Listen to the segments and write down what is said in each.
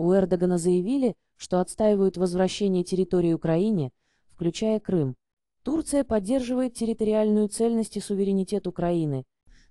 У Эрдогана заявили, что отстаивают возвращение территории Украине, включая Крым. Турция поддерживает территориальную цельность и суверенитет Украины.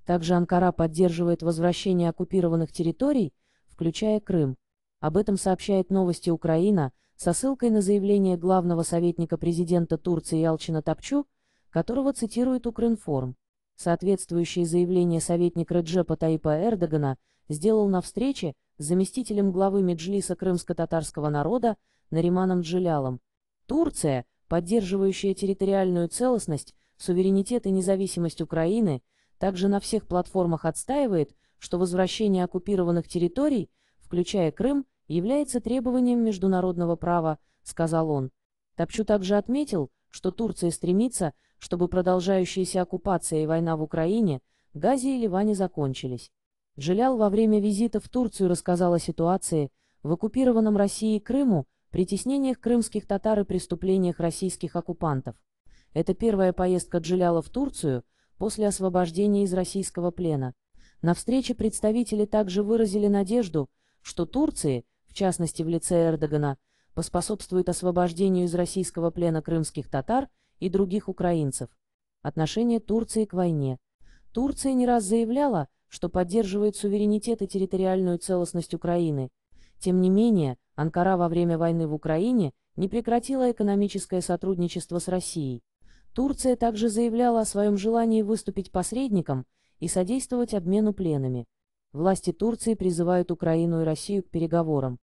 Также Анкара поддерживает возвращение оккупированных территорий, включая Крым. Об этом сообщает новости Украина со ссылкой на заявление главного советника президента Турции Ялчина Топчу, которого цитирует Укринформ. Соответствующее заявление советник Реджепа Таипа Эрдогана сделал на встрече, заместителем главы Меджлиса крымско-татарского народа Нариманом Джилялом. Турция, поддерживающая территориальную целостность, суверенитет и независимость Украины, также на всех платформах отстаивает, что возвращение оккупированных территорий, включая Крым, является требованием международного права, сказал он. Топчу также отметил, что Турция стремится, чтобы продолжающаяся оккупация и война в Украине, Газе и Ливане закончились. Джелял во время визита в Турцию рассказал о ситуации в оккупированном России Крыму, притеснениях крымских татар и преступлениях российских оккупантов. Это первая поездка Джеляла в Турцию после освобождения из российского плена. На встрече представители также выразили надежду, что Турции, в частности в лице Эрдогана, поспособствует освобождению из российского плена крымских татар и других украинцев. Отношение Турции к войне. Турция не раз заявляла, что поддерживает суверенитет и территориальную целостность Украины. Тем не менее, Анкара во время войны в Украине не прекратила экономическое сотрудничество с Россией. Турция также заявляла о своем желании выступить посредником и содействовать обмену пленами. Власти Турции призывают Украину и Россию к переговорам.